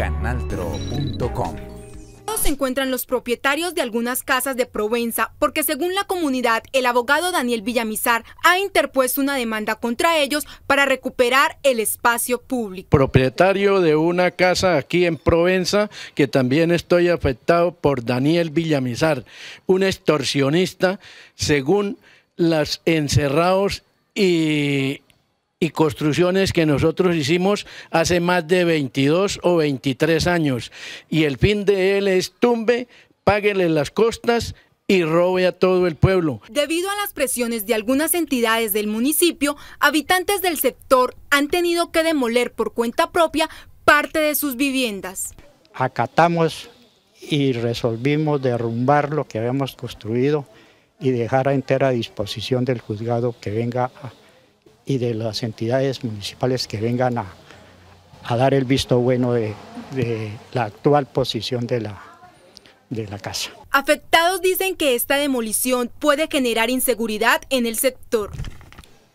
canaltro.com. Se encuentran los propietarios de algunas casas de Provenza porque según la comunidad el abogado Daniel Villamizar ha interpuesto una demanda contra ellos para recuperar el espacio público. Propietario de una casa aquí en Provenza que también estoy afectado por Daniel Villamizar, un extorsionista según las encerrados y y construcciones que nosotros hicimos hace más de 22 o 23 años. Y el fin de él es tumbe, páguele las costas y robe a todo el pueblo. Debido a las presiones de algunas entidades del municipio, habitantes del sector han tenido que demoler por cuenta propia parte de sus viviendas. Acatamos y resolvimos derrumbar lo que habíamos construido y dejar a entera disposición del juzgado que venga a y de las entidades municipales que vengan a, dar el visto bueno de, la actual posición de la, de la casa. Afectados dicen que esta demolición puede generar inseguridad en el sector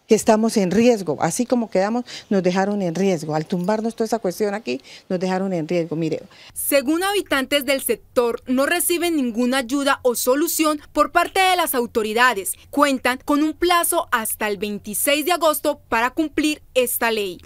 que estamos en riesgo. Así como quedamos, nos dejaron en riesgo. Al tumbarnos toda esa cuestión aquí, nos dejaron en riesgo. Mire. Según habitantes del sector, no reciben ninguna ayuda o solución por parte de las autoridades. Cuentan con un plazo hasta el 26 de agosto para cumplir esta ley.